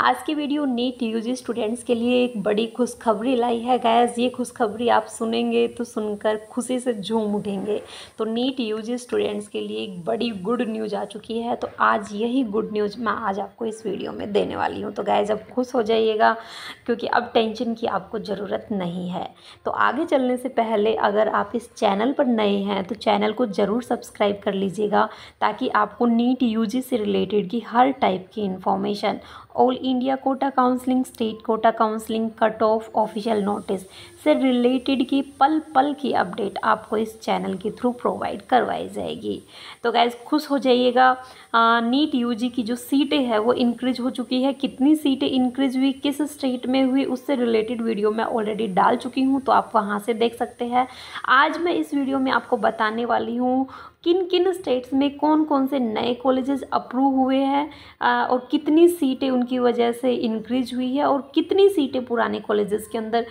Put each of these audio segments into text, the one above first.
आज की video NEET UG students के लिए एक बड़ी खुशखबरी लाई है गैस ये खुशखबरी आप सुनेंगे तो सुनकर खुशी से झूम उठेंगे तो नीट यूजी स्टूडेंट्स के लिए एक बड़ी गुड न्यूज़ आ चुकी है तो आज यही गुड न्यूज़ मैं आज आपको इस वीडियो में देने वाली हूँ तो गैस अब खुश हो जाइएगा क्योंकि अब टेंशन की आपको ज़रूरत नहीं है तो आगे चलने से पहले अगर आप इस चैनल पर नए हैं तो चैनल को ज़रूर सब्सक्राइब कर लीजिएगा ताकि आपको नीट जी से रिलेटेड की हर टाइप की information all India quota counselling state quota counselling cut off official notice से रिलेटेड की पल पल की अपडेट आपको इस चैनल के थ्रू प्रोवाइड करवाई जाएगी तो गैस खुश हो जाइएगा नीट यूजी की जो सीटें हैं वो इंक्रीज हो चुकी है कितनी सीटें इंक्रीज हुई किस स्टेट में हुई उससे रिलेटेड वीडियो मैं ऑलरेडी डाल चुकी हूँ तो आप वहाँ से देख सकते हैं आज मैं इस वीडियो में आपको बताने वाली हूँ किन किन स्टेट्स में कौन कौन से नए कॉलेजेस अप्रूव हुए हैं और कितनी सीटें उनकी वजह से इंक्रीज हुई है और कितनी सीटें पुराने कॉलेजेस के अंदर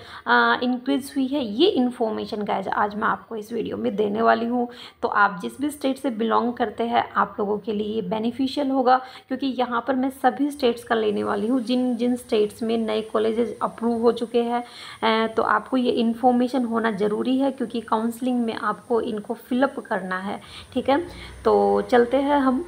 इंक्रीज हुई है ये इन्फॉर्मेशन का आज मैं आपको इस वीडियो में देने वाली हूँ तो आप जिस भी स्टेट से बिलोंग करते हैं आप लोगों के लिए ये बेनिफिशियल होगा क्योंकि यहाँ पर मैं सभी स्टेट्स का लेने वाली हूँ जिन जिन स्टेट्स में नए कॉलेजेस अप्रूव हो चुके हैं तो आपको ये इन्फॉर्मेशन होना ज़रूरी है क्योंकि काउंसलिंग में आपको इनको फिलअप करना है ठीक है तो चलते हैं हम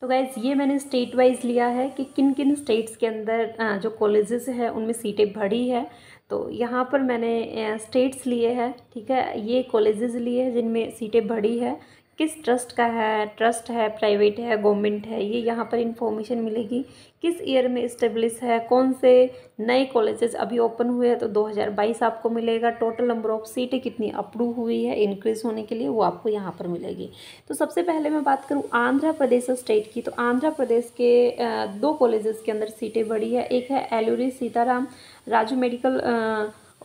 तो गाइज़ ये मैंने स्टेट वाइज लिया है कि किन किन स्टेट्स के अंदर जो कॉलेजेस हैं उनमें सीटें भरी है तो यहाँ पर मैंने स्टेट्स लिए हैं ठीक है ये कॉलेजेस लिए हैं जिनमें सीटें भरी है किस ट्रस्ट का है ट्रस्ट है प्राइवेट है गवर्नमेंट है ये यहाँ पर इंफॉर्मेशन मिलेगी किस ईयर में इस्टेब्लिश है कौन से नए कॉलेजेस अभी ओपन हुए हैं तो 2022 आपको मिलेगा टोटल नंबर ऑफ सीटें कितनी अप्रूव हुई है इंक्रीज होने के लिए वो आपको यहाँ पर मिलेगी तो सबसे पहले मैं बात करूँ आंध्र प्रदेश स्टेट की तो आंध्र प्रदेश के दो कॉलेजेस के अंदर सीटें बढ़ी है एक है Alluri Sitaram Raju medical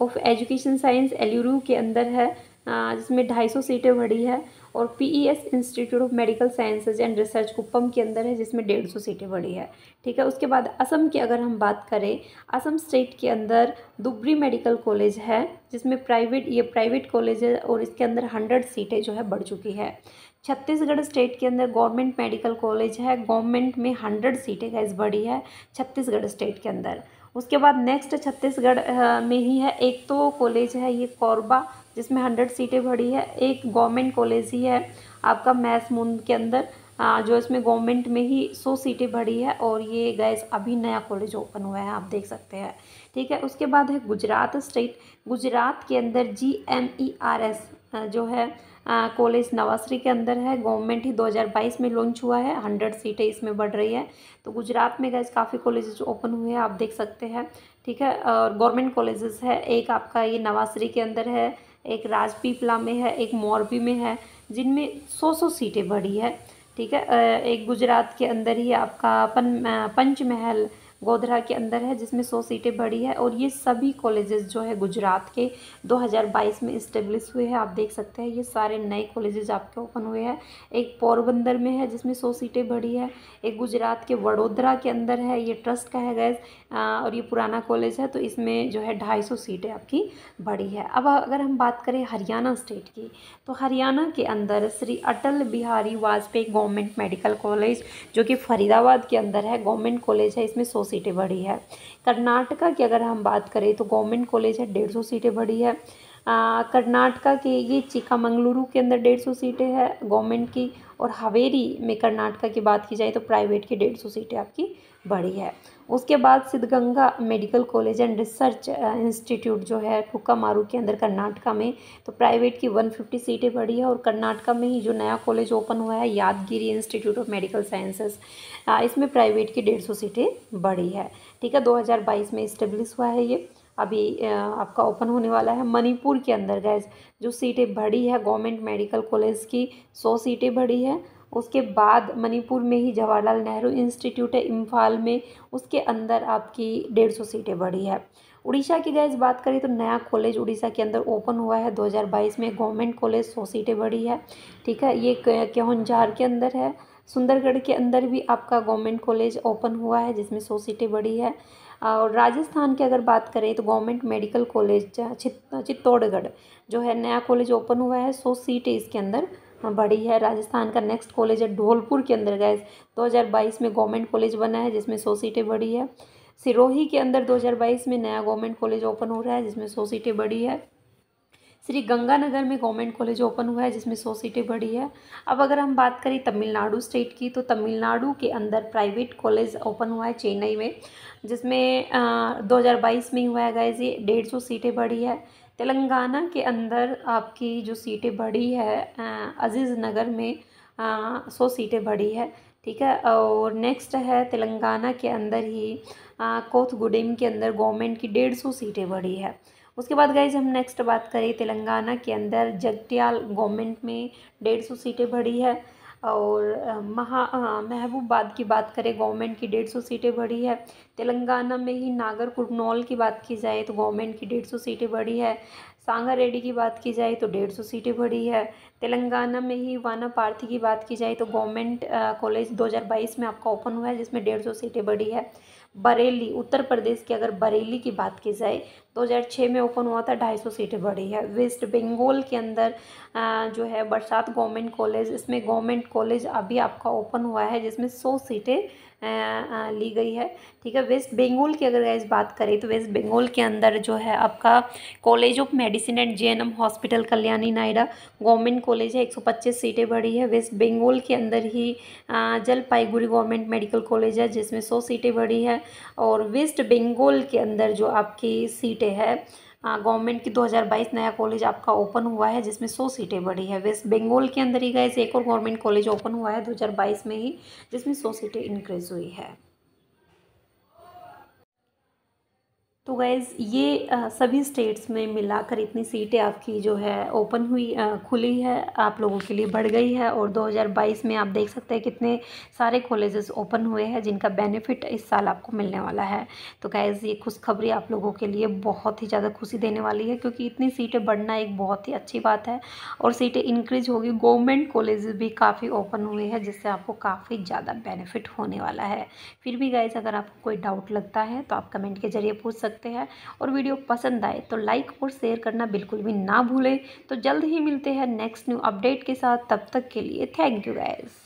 of education science Eluru के अंदर है जिसमें ढाई सीटें बढ़ी है और PES institute of medical sciences and research Kuppam के अंदर है जिसमें डेढ़ सौ सीटें बढ़ी है ठीक है उसके बाद असम की अगर हम बात करें असम स्टेट के अंदर दुबरी मेडिकल कॉलेज है जिसमें प्राइवेट ये प्राइवेट कॉलेज है और इसके अंदर हंड्रेड सीटें जो है बढ़ चुकी है छत्तीसगढ़ स्टेट के अंदर गवर्नमेंट मेडिकल कॉलेज है गवर्नमेंट में हंड्रेड सीटें गैस बढ़ी है छत्तीसगढ़ स्टेट के अंदर उसके बाद नेक्स्ट छत्तीसगढ़ में ही है एक तो कॉलेज है ये कोरबा जिसमें हंड्रेड सीटें भरी है एक गवर्नमेंट कॉलेज ही है आपका मैथ मुंद के अंदर जो इसमें गवर्नमेंट में ही सौ सीटें भरी है और ये गैस अभी नया कॉलेज ओपन हुआ है आप देख सकते हैं ठीक है उसके बाद है गुजरात स्टेट गुजरात के अंदर G M E R S जो है कॉलेज नवासरी के अंदर है गवर्नमेंट ही 2022 में लॉन्च हुआ है 100 सीटें इसमें बढ़ रही है तो गुजरात में गए काफ़ी कॉलेजेस ओपन हुए हैं आप देख सकते हैं ठीक है और गवर्नमेंट कॉलेजेस है एक आपका ये नवासरी के अंदर है एक राजपीपला में है एक मोरबी में है जिनमें सौ सौ सीटें बढ़ी है ठीक है एक गुजरात के अंदर ही आपका पन पंचमहल गोधरा के अंदर है जिसमें सौ सीटें बढ़ी है और ये सभी कॉलेजेस जो है गुजरात के 2022 में इस्टेब्लिश हुए हैं आप देख सकते हैं ये सारे नए कॉलेजेस आपके ओपन हुए हैं एक पोरबंदर में है जिसमें सौ सीटें बढ़ी है एक गुजरात के वडोदरा के अंदर है ये ट्रस्ट का है गैस और ये पुराना कॉलेज है तो इसमें जो है ढाई सीटें आपकी बढ़ी है अब अगर हम बात करें हरियाणा स्टेट की तो हरियाणा के अंदर Shri Atal Bihari Vajpayee government medical college जो कि फरीदाबाद के अंदर है गवर्नमेंट कॉलेज है इसमें सौ सीटें बढ़ी है कर्नाटका की अगर हम बात करें तो गवर्नमेंट कॉलेज है डेढ़ सौ सीटें बढ़ी है कर्नाटका के ये चिकामंगलुरु के अंदर डेढ़ सौ सीटें हैं गवर्नमेंट की और हवेरी में कर्नाटका की बात की जाए तो प्राइवेट की डेढ़ सौ सीटें आपकी बढ़ी है उसके बाद Siddhaganga medical college and research institute जो है कुक्कामारू के अंदर कर्नाटका में तो प्राइवेट की 150 सीटें बढ़ी है और कर्नाटका में ही जो नया कॉलेज ओपन हुआ है Yadgiri institute of medical sciences इसमें प्राइवेट की 150 सीटें बढ़ी है ठीक है 2022 में इस्टेब्लिश हुआ है ये अभी आपका ओपन होने वाला है मणिपुर के अंदर गैस जो सीटें बढ़ी है गवर्नमेंट मेडिकल कॉलेज की सौ सीटें बढ़ी है उसके बाद मणिपुर में ही जवाहरलाल नेहरू इंस्टीट्यूट है इम्फाल में उसके अंदर आपकी डेढ़ सौ सीटें बढ़ी है उड़ीसा की गैस बात करें तो नया कॉलेज उड़ीसा के अंदर ओपन हुआ है 2022 में गवर्नमेंट कॉलेज सौ सीटें बढ़ी है ठीक है ये केहनजार के अंदर है सुंदरगढ़ के अंदर भी आपका गवर्नमेंट कॉलेज ओपन हुआ है जिसमें सौ सीटें बढ़ी है और राजस्थान की अगर बात करें तो गवर्नमेंट मेडिकल कॉलेज चित्तौड़गढ़ जो है नया कॉलेज ओपन हुआ है सौ सीटें इसके अंदर हाँ, बढ़ी है राजस्थान का नेक्स्ट कॉलेज है ढोलपुर के अंदर गैस 2022 में गवर्नमेंट कॉलेज बना है जिसमें सौ सीटें बढ़ी है सिरोही के अंदर 2022 में नया गवर्नमेंट कॉलेज ओपन हो रहा है जिसमें सौ सीटें बढ़ी है श्री गंगानगर में गवर्नमेंट कॉलेज ओपन हुआ है जिसमें सौ सीटें बढ़ी है अब अगर हम बात करें तमिलनाडु स्टेट की तो तमिलनाडु के अंदर प्राइवेट कॉलेज ओपन हुआ है चेन्नई में जिसमें दो हज़ार बाईस में हुआ है गए जी डेढ़ सौ सीटें बढ़ी है तेलंगाना के अंदर आपकी जो सीटें बढ़ी है अजीज़ नगर में सौ सीटें बढ़ी है ठीक है और नेक्स्ट है तेलंगाना के अंदर ही कोथगुडेम के अंदर गवर्नमेंट की डेढ़ सौ सीटें बढ़ी है उसके बाद गए हम नेक्स्ट बात करें तेलंगाना के अंदर जगटियाल गवर्नमेंट में डेढ़ सौ सीटें बढ़ी है और महा महबूबाबाद की बात करें गवर्नमेंट की डेढ़ सौ सीटें बढ़ी है तेलंगाना में ही नागर कुरनौल की बात की जाए तो गवर्नमेंट की डेढ़ सौ सीटें बढ़ी है सांगा रेड्डी की बात की जाए तो डेढ़ सौ सीटें बढ़ी है तेलंगाना में ही वाना पार्थी की बात की जाए तो गवर्नमेंट कॉलेज दो में आपका ओपन हुआ है जिसमें डेढ़ सौ सीटें बढ़ी है बरेली उत्तर प्रदेश की अगर बरेली की बात की जाए 2006 तो में ओपन हुआ था 250 सीटें बढ़ी है वेस्ट बंगाल के अंदर जो है बरसात गवर्नमेंट कॉलेज इसमें गवर्नमेंट कॉलेज अभी आपका ओपन हुआ है जिसमें 100 सीटें ली गई है ठीक है वेस्ट बंगाल की अगर गैस बात करें तो वेस्ट बंगाल के अंदर जो है आपका college of medicine and J hospital Kalyani नायडा गवर्नमेंट कॉलेज है 125 सीटें बढ़ी है वेस्ट बंगाल के अंदर ही जलपाईगुड़ी गवर्नमेंट मेडिकल कॉलेज है जिसमें सौ सीटें बढ़ी है और वेस्ट बंगाल के अंदर जो आपकी सीटें है हाँ, गवर्नमेंट की 2022 नया कॉलेज आपका ओपन हुआ है जिसमें 100 सीटें बढ़ी है वेस्ट बंगाल के अंदर ही गए एक और गवर्नमेंट कॉलेज ओपन हुआ है 2022 में ही जिसमें 100 सीटें इंक्रीज हुई है गाइज ये सभी स्टेट्स में मिलाकर इतनी सीटें आपकी जो है ओपन हुई खुली है आप लोगों के लिए बढ़ गई है और 2022 में आप देख सकते हैं कितने सारे कॉलेजेस ओपन हुए हैं जिनका बेनिफिट इस साल आपको मिलने वाला है तो गैज़ ये खुशखबरी आप लोगों के लिए बहुत ही ज़्यादा खुशी देने वाली है क्योंकि इतनी सीटें बढ़ना एक बहुत ही अच्छी बात है और सीटें इंक्रीज होगी गवर्नमेंट कॉलेज भी काफ़ी ओपन हुए हैं जिससे आपको काफ़ी ज़्यादा बेनिफिट होने वाला है फिर भी गैज़ अगर आपको कोई डाउट लगता है तो आप कमेंट के ज़रिए पूछ सकते हैं हैं और वीडियो पसंद आए तो लाइक और शेयर करना बिल्कुल भी ना भूलें तो जल्द ही मिलते हैं नेक्स्ट न्यू अपडेट के साथ तब तक के लिए थैंक यू गाइज़